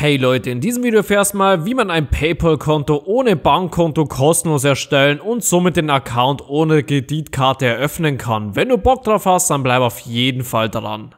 Hey Leute, in diesem Video erfährst du mal, wie man ein PayPal-Konto ohne Bankkonto kostenlos erstellen und somit den Account ohne Kreditkarte eröffnen kann. Wenn du Bock drauf hast, dann bleib auf jeden Fall dran.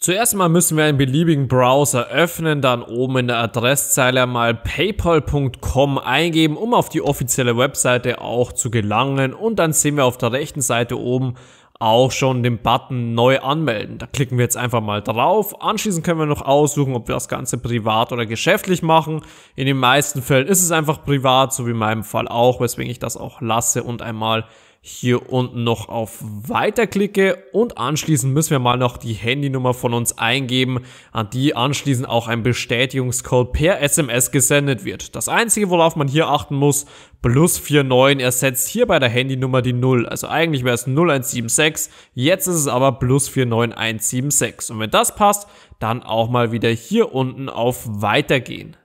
Zuerst mal müssen wir einen beliebigen Browser öffnen, dann oben in der Adresszeile mal paypal.com eingeben, um auf die offizielle Webseite auch zu gelangen und dann sehen wir auf der rechten Seite oben auch schon den Button neu anmelden. Da klicken wir jetzt einfach mal drauf. Anschließend können wir noch aussuchen, ob wir das Ganze privat oder geschäftlich machen. In den meisten Fällen ist es einfach privat, so wie in meinem Fall auch, weswegen ich das auch lasse und einmal hier unten noch auf Weiter klicke und anschließend müssen wir mal noch die Handynummer von uns eingeben, an die anschließend auch ein Bestätigungscall per SMS gesendet wird. Das einzige, worauf man hier achten muss, plus 49 ersetzt hier bei der Handynummer die 0. Also eigentlich wäre es 0176, jetzt ist es aber plus 49176. Und wenn das passt, dann auch mal wieder hier unten auf Weiter gehen.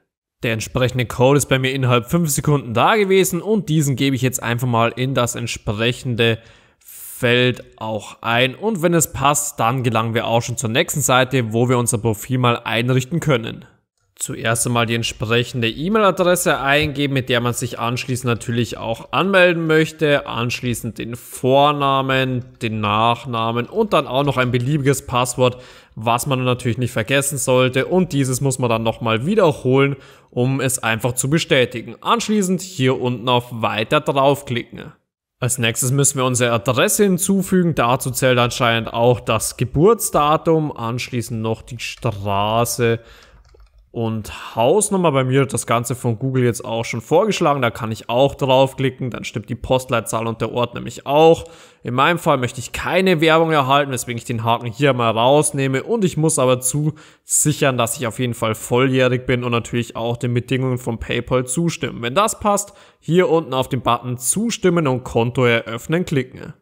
Der entsprechende Code ist bei mir innerhalb 5 Sekunden da gewesen und diesen gebe ich jetzt einfach mal in das entsprechende Feld auch ein. Und wenn es passt, dann gelangen wir auch schon zur nächsten Seite, wo wir unser Profil mal einrichten können. Zuerst einmal die entsprechende E-Mail-Adresse eingeben, mit der man sich anschließend natürlich auch anmelden möchte. Anschließend den Vornamen, den Nachnamen und dann auch noch ein beliebiges Passwort, was man natürlich nicht vergessen sollte und dieses muss man dann nochmal wiederholen, um es einfach zu bestätigen. Anschließend hier unten auf Weiter draufklicken. Als nächstes müssen wir unsere Adresse hinzufügen. Dazu zählt anscheinend auch das Geburtsdatum, anschließend noch die Straße und Hausnummer bei mir das Ganze von Google jetzt auch schon vorgeschlagen. Da kann ich auch draufklicken. Dann stimmt die Postleitzahl und der Ort nämlich auch. In meinem Fall möchte ich keine Werbung erhalten, weswegen ich den Haken hier mal rausnehme. Und ich muss aber zusichern, dass ich auf jeden Fall volljährig bin und natürlich auch den Bedingungen von PayPal zustimmen. Wenn das passt, hier unten auf den Button zustimmen und Konto eröffnen klicken.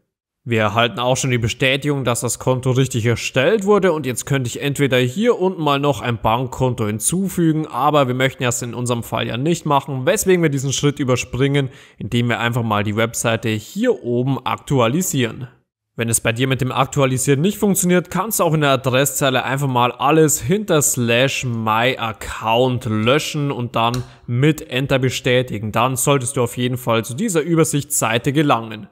Wir erhalten auch schon die Bestätigung, dass das Konto richtig erstellt wurde und jetzt könnte ich entweder hier unten mal noch ein Bankkonto hinzufügen, aber wir möchten das in unserem Fall ja nicht machen, weswegen wir diesen Schritt überspringen, indem wir einfach mal die Webseite hier oben aktualisieren. Wenn es bei dir mit dem Aktualisieren nicht funktioniert, kannst du auch in der Adresszeile einfach mal alles hinter slash my account löschen und dann mit Enter bestätigen. Dann solltest du auf jeden Fall zu dieser Übersichtsseite gelangen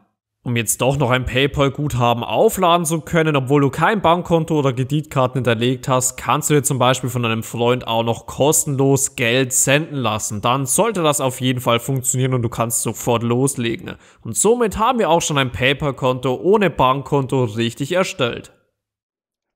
um jetzt doch noch ein PayPal-Guthaben aufladen zu können, obwohl du kein Bankkonto oder Kreditkarten hinterlegt hast, kannst du dir zum Beispiel von deinem Freund auch noch kostenlos Geld senden lassen. Dann sollte das auf jeden Fall funktionieren und du kannst sofort loslegen. Und somit haben wir auch schon ein PayPal-Konto ohne Bankkonto richtig erstellt.